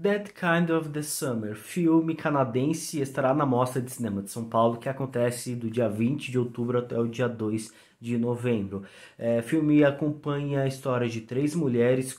That Kind of the Summer, filme canadense, estará na Mostra de Cinema de São Paulo, que acontece do dia 20 de outubro até o dia 2 de novembro. É, filme acompanha a história de três mulheres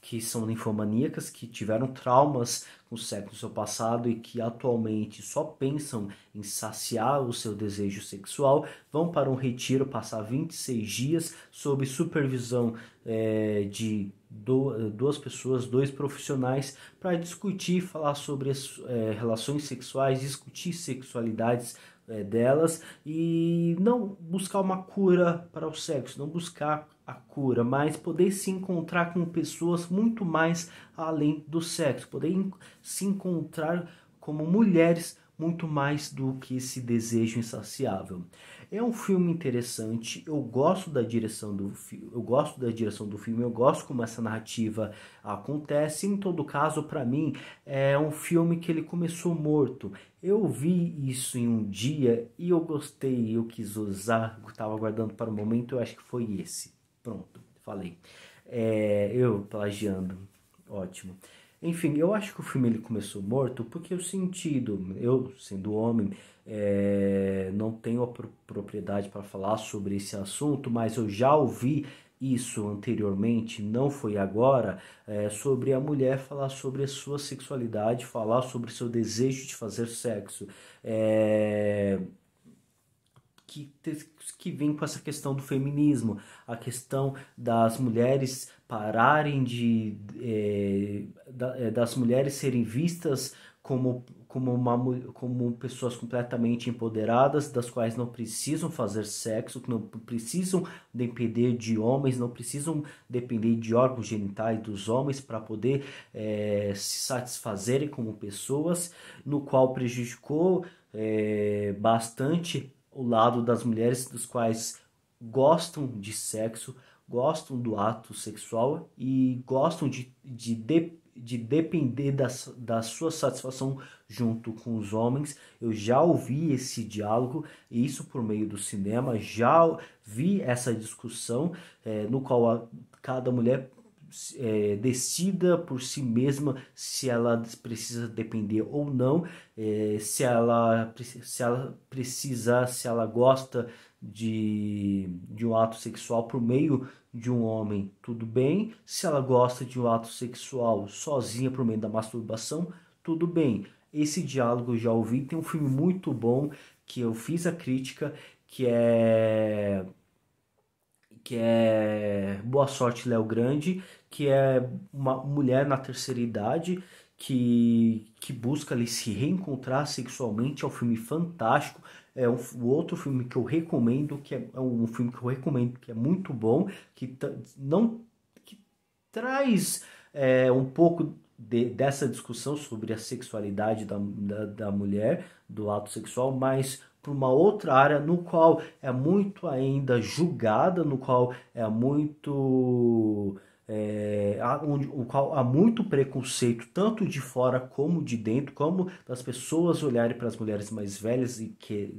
que são linfomaníacas, que tiveram traumas com sexo no seu passado e que atualmente só pensam em saciar o seu desejo sexual vão para um retiro passar 26 dias sob supervisão é, de do, duas pessoas, dois profissionais, para discutir, falar sobre as, é, relações sexuais, discutir sexualidades eh, delas e não buscar uma cura para o sexo, não buscar a cura, mas poder se encontrar com pessoas muito mais além do sexo, poder se encontrar como mulheres muito mais do que esse desejo insaciável. É um filme interessante, eu gosto da direção do eu gosto da direção do filme, eu gosto como essa narrativa acontece. Em todo caso, para mim, é um filme que ele começou morto. Eu vi isso em um dia e eu gostei, eu quis usar, estava aguardando para o momento, eu acho que foi esse. Pronto, falei. É, eu plagiando. Ótimo. Enfim, eu acho que o filme ele começou morto porque o sentido, eu sendo homem, é, não tenho a propriedade para falar sobre esse assunto, mas eu já ouvi isso anteriormente, não foi agora, é, sobre a mulher falar sobre a sua sexualidade, falar sobre o seu desejo de fazer sexo. É, que, que vem com essa questão do feminismo, a questão das mulheres pararem de. É, é das mulheres serem vistas como, como, uma, como pessoas completamente empoderadas, das quais não precisam fazer sexo, que não precisam depender de homens, não precisam depender de órgãos genitais dos homens para poder é, se satisfazerem como pessoas, no qual prejudicou é, bastante o lado das mulheres dos quais gostam de sexo, gostam do ato sexual e gostam de, de, de, de depender da, da sua satisfação junto com os homens. Eu já ouvi esse diálogo, e isso por meio do cinema, já vi essa discussão é, no qual a, cada mulher é, decida por si mesma se ela precisa depender ou não, é, se, ela, se ela precisa, se ela gosta de, de um ato sexual por meio de um homem, tudo bem. Se ela gosta de um ato sexual sozinha por meio da masturbação, tudo bem. Esse diálogo eu já ouvi, tem um filme muito bom que eu fiz a crítica, que é que é Boa Sorte Léo Grande, que é uma mulher na terceira idade que, que busca ali, se reencontrar sexualmente. É um filme fantástico. É um, o outro filme que eu recomendo, que é, é, um filme que eu recomendo, que é muito bom, que não que traz é, um pouco de, dessa discussão sobre a sexualidade da, da, da mulher, do ato sexual, mas para uma outra área no qual é muito ainda julgada, no qual é muito é, há, onde, o qual há muito preconceito, tanto de fora como de dentro, como das pessoas olharem para as mulheres mais velhas e, que,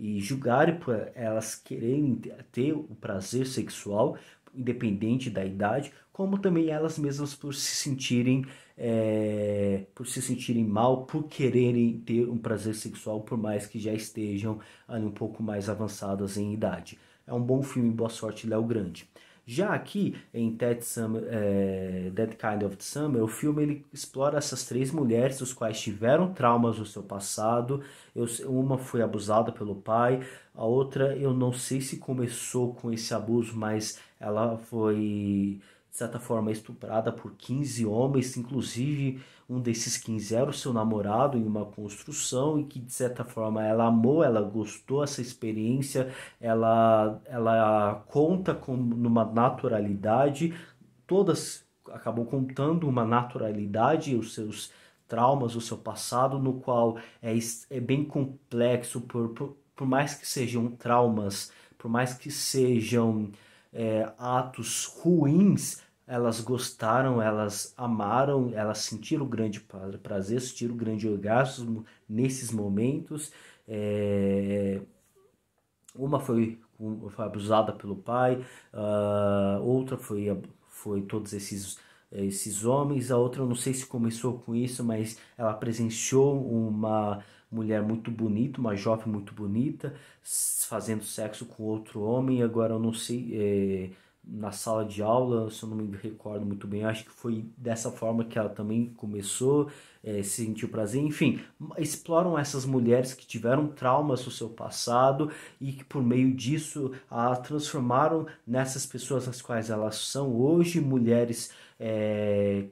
e julgarem por elas quererem ter o prazer sexual, independente da idade, como também elas mesmas por se sentirem é, por se sentirem mal, por quererem ter um prazer sexual, por mais que já estejam ali, um pouco mais avançadas em idade. É um bom filme, boa sorte, Léo Grande. Já aqui em That, Summer, é, Kind of Summer, o filme ele explora essas três mulheres, os quais tiveram traumas no seu passado. Eu, uma foi abusada pelo pai, a outra eu não sei se começou com esse abuso, mas ela foi de certa forma, é estuprada por 15 homens, inclusive um desses 15 era o seu namorado em uma construção e que, de certa forma, ela amou, ela gostou essa experiência, ela, ela conta com numa naturalidade, todas acabou contando uma naturalidade os seus traumas, o seu passado, no qual é, é bem complexo, por, por, por mais que sejam traumas, por mais que sejam... É, atos ruins, elas gostaram, elas amaram, elas sentiram grande prazer, sentiram grande orgasmo nesses momentos. É... Uma foi, foi, abusada pelo pai, uh, outra foi, foi todos esses esses homens, a outra eu não sei se começou com isso, mas ela presenciou uma mulher muito bonita, uma jovem muito bonita, fazendo sexo com outro homem, agora eu não sei, é na sala de aula, se eu não me recordo muito bem, acho que foi dessa forma que ela também começou, é, sentiu prazer, enfim, exploram essas mulheres que tiveram traumas no seu passado e que por meio disso a transformaram nessas pessoas as quais elas são hoje, mulheres é,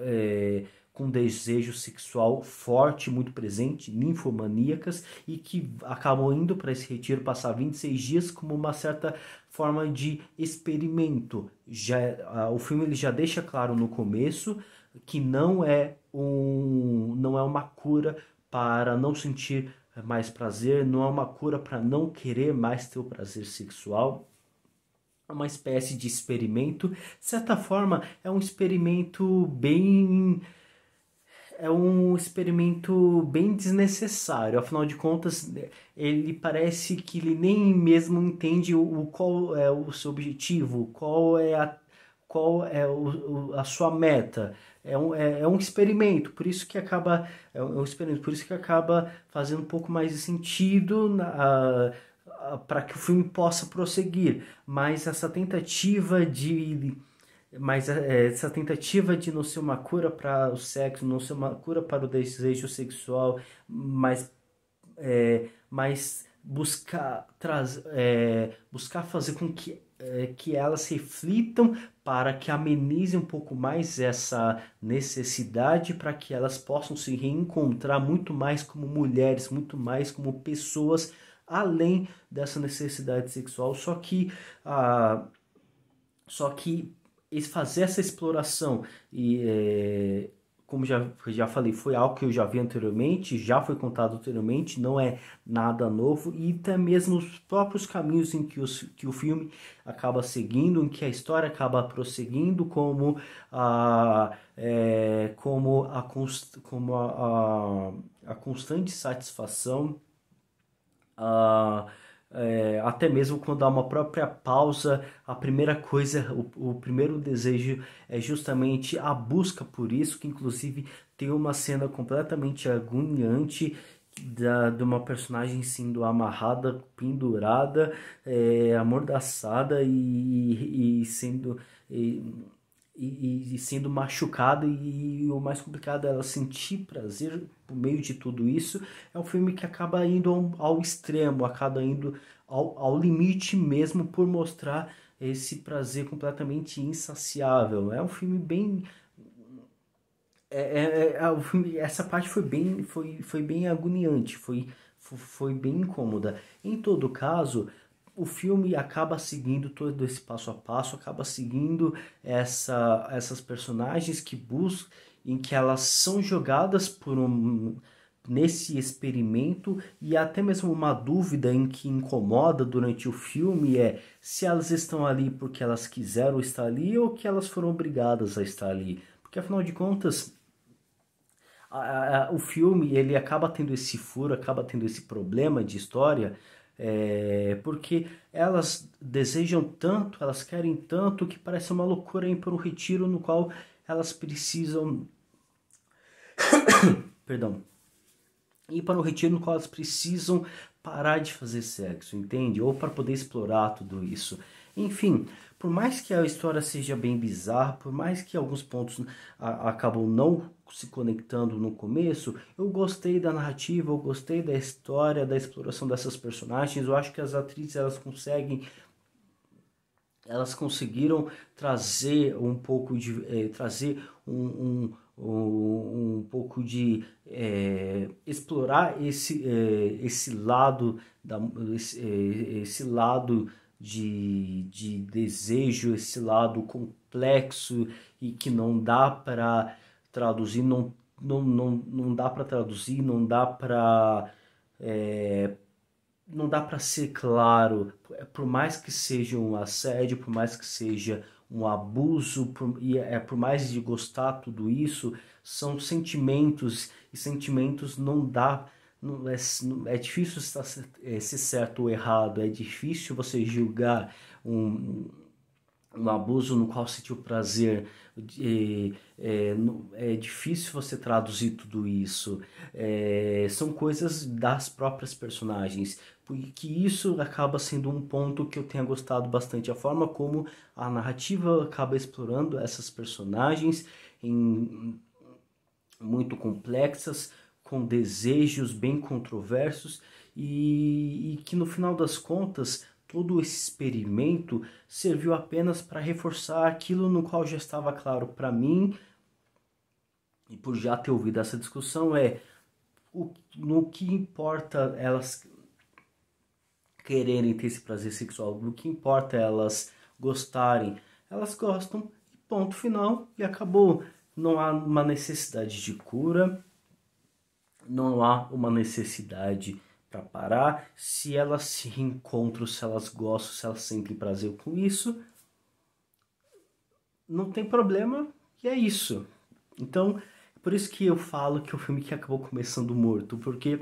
é, com desejo sexual forte, muito presente, ninfomaníacas, e que acabam indo para esse retiro passar 26 dias como uma certa forma de experimento. Já, ah, o filme ele já deixa claro no começo que não é um não é uma cura para não sentir mais prazer, não é uma cura para não querer mais ter o prazer sexual. É uma espécie de experimento, de certa forma, é um experimento bem é um experimento bem desnecessário. Afinal de contas, ele parece que ele nem mesmo entende o, qual é o seu objetivo, qual é a, qual é o, a sua meta. É um, é, é um experimento, por isso que acaba é um experimento, por isso que acaba fazendo um pouco mais de sentido para que o filme possa prosseguir. Mas essa tentativa de mas eh, essa tentativa de não ser uma cura para o sexo, não ser uma cura para o desejo sexual, mas, é, mas buscar, traz, é, buscar fazer com que, é, que elas reflitam para que amenize um pouco mais essa necessidade, para que elas possam se reencontrar muito mais como mulheres, muito mais como pessoas, além dessa necessidade sexual. Só que. Ah, só que fazer essa exploração e é, como já, já falei, foi algo que eu já vi anteriormente, já foi contado anteriormente, não é nada novo, e até mesmo os próprios caminhos em que, os, que o filme acaba seguindo, em que a história acaba prosseguindo, como a, é, como a, como a, a, a constante satisfação. A, é, até mesmo quando há uma própria pausa, a primeira coisa, o, o, primeiro desejo é justamente a busca por isso, que inclusive tem uma cena completamente agoniante da, de uma personagem sendo amarrada, pendurada, é, amordaçada e, e sendo. E, e, e, sendo machucada e, o mais complicado é ela sentir prazer por meio de tudo isso é um filme que acaba indo ao, ao extremo acaba indo ao, ao, limite mesmo por mostrar esse prazer completamente insaciável é um filme bem é, é, é um é, filme, essa parte foi bem foi, foi bem agoniante foi foi bem incômoda em todo caso o filme acaba seguindo todo esse passo a passo, acaba seguindo essa, essas personagens que buscam, em que elas são jogadas por um nesse experimento e até mesmo uma dúvida em que incomoda durante o filme é se elas estão ali porque elas quiseram estar ali ou que elas foram obrigadas a estar ali, porque afinal de contas a, a, o filme ele acaba tendo esse furo, acaba tendo esse problema de história é, porque elas desejam tanto, elas querem tanto que parece uma loucura ir para um retiro no qual elas precisam. Perdão. Ir para um retiro no qual elas precisam parar de fazer sexo, entende? Ou para poder explorar tudo isso. Enfim, por mais que a história seja bem bizarra, por mais que alguns pontos acabam não se conectando no começo, eu gostei da narrativa, eu gostei da história, da exploração dessas personagens. Eu acho que as atrizes elas conseguem elas conseguiram trazer um pouco de eh, trazer um, um, um, um, pouco de eh, explorar esse, eh, esse lado da, esse, esse lado de, de desejo esse lado complexo e que não dá para traduzir, não, não, não, não dá para traduzir, não dá para. É, não dá para ser claro, é, por mais que seja um assédio, por mais que seja um abuso, por, e é, por mais de gostar tudo isso, são sentimentos e sentimentos não dá não é, é difícil estar, é, ser certo ou errado, é difícil você julgar um, no abuso no qual sentiu prazer. É, é, é, difícil você traduzir tudo isso. É, são coisas das próprias personagens. Porque isso acaba sendo um ponto que eu tenha gostado bastante. A forma como a narrativa acaba explorando essas personagens em, muito complexas, com desejos bem controversos e, e que no final das contas todo esse experimento serviu apenas para reforçar aquilo no qual já estava claro para mim e por já ter ouvido essa discussão é o, no que importa elas quererem ter esse prazer sexual, no que importa elas gostarem, elas gostam e ponto final e acabou. Não há uma necessidade de cura, não há uma necessidade para parar, se elas se encontram, se elas gostam, se elas sentem prazer com isso, não tem problema e é isso. Então, por isso que eu falo que o é filme que acabou começando morto, porque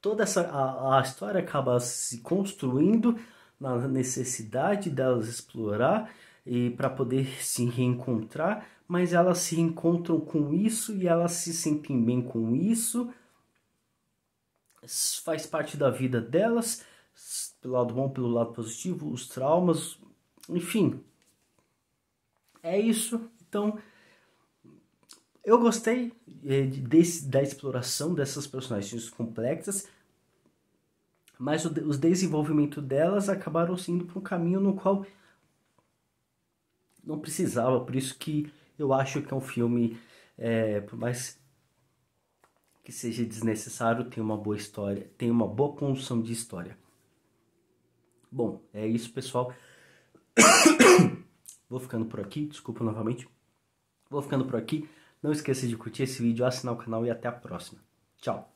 toda essa a, a história acaba se construindo na necessidade delas explorar e para poder se reencontrar, mas elas se encontram com isso e elas se sentem bem com isso faz parte da vida delas, pelo lado bom, pelo lado positivo, os traumas, enfim. É isso. Então, eu gostei eh, desse, da exploração dessas personagens complexas, mas o, o desenvolvimento delas acabaram indo para um caminho no qual não precisava, por isso que eu acho que é um filme, é, por mais que seja desnecessário, tem uma boa história, tem uma boa condução de história. Bom, é isso, pessoal. Vou ficando por aqui, desculpa novamente. Vou ficando por aqui. Não esqueça de curtir esse vídeo, assinar o canal e até a próxima. Tchau!